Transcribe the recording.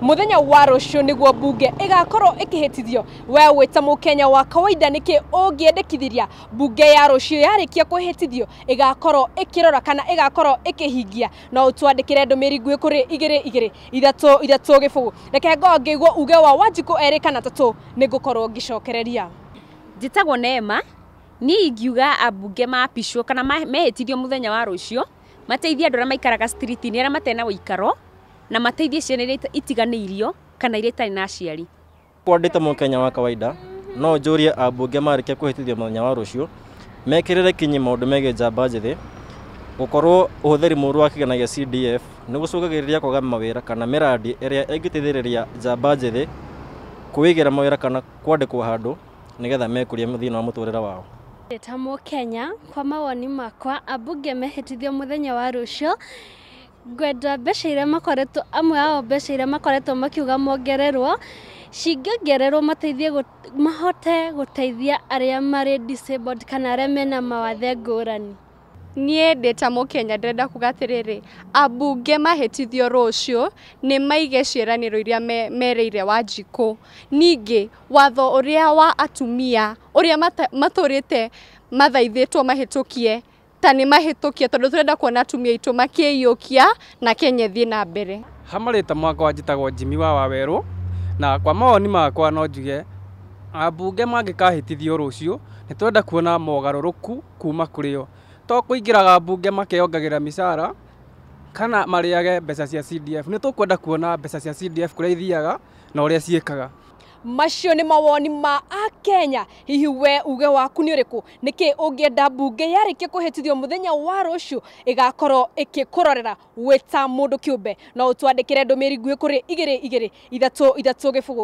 muthenya wa rucio niguo mbunge igakorwo ikihitithio we wita mukenya wa kawaida niki ungiendekithiria mbunge ya rucio yarikia kwihitithio igakorwo ikirora kana igakorwo ikihingia no utwandikire ndumiri ngui kuri igiri igiri ithatu ithatu gibugu reke ngorwo ngiguo uge wa wanjiku eri kana tatu ningukorwo ngicokereria njitagwo neema ni ingiuga ambunge mapicwo kana mehĩtirio mũthenya wa rũcio mateithie andũ arĩa maikaraga striti-inĩ arĩa matena wikaro na mateithie ciana iria itiganĩirio kana iria itarĩ na aciari kwandĩte mũkenya wa kawaida no njũrie ambunge marĩkia kũhĩtithia mũthenya wa rũciũ mekĩrĩre kinyi maũndũ megiĩ njamba njĩthĩ gũkorwo ũhũthĩri mũũru wa kĩgĩna gĩa CDF nĩ gũcũngagĩrĩria kwaga mawĩra kana mĩrandi ĩrĩa ĩngĩteithĩrĩria njamba njĩthĩ kwĩgĩra mawĩra kana kwandĩkwo handũ nĩgetha mekũrie thĩinĩ wa mũtũũrĩre wao ta mũkenya kwa mawoni makwa ambunge mehĩtithio mũthenya wa rũciũ ngwenda mbeca iria makoretwo amwe ao mbeca iria makoretwo makiuga mongererwo cingĩongererwo mateithie mahote gũteithia arĩa marĩ disabled kana arĩa mena mawathe ngũrani niĩ ndĩ ta mũkenya ndĩrenda kuga atĩrĩrĩ ambunge mahĩtithio rũciũ nĩ maige ciĩranĩro iria merĩire wanjikũ ningĩ watho ũrĩa wa atumia ũrĩa matũrĩte mathaithĩtwo mahĩtũkie ta nä mahätåkia tondå tå renda kuona atumia itå makä na kenye thiä na mbere hamarä ta mwakwa njitagwo njimi wa wawerå na kwa mawoni makwa no njuge ambunge mangäkahätithio rå ciå nä twenda kuona mogarå kuma kå o to kå ingäraga mbunge makeyongagä ra micara kana marä age mbeca cia cdf nä tå kwenda kuona mbeca cia cdf kå rä a ithiaga na å rä a macio nä mawoni ma akenya hihi we uge waku kä å ngä enda mbunge yarĩkia kũhĩtithio mũthenya wa kä kå rorera wĩ ta å mbe no ũtwandĩkĩre ndũmĩrĩri nguhĩ kũrĩ igĩrĩ igĩrĩ ithatũ ithatũ gĩbũgũ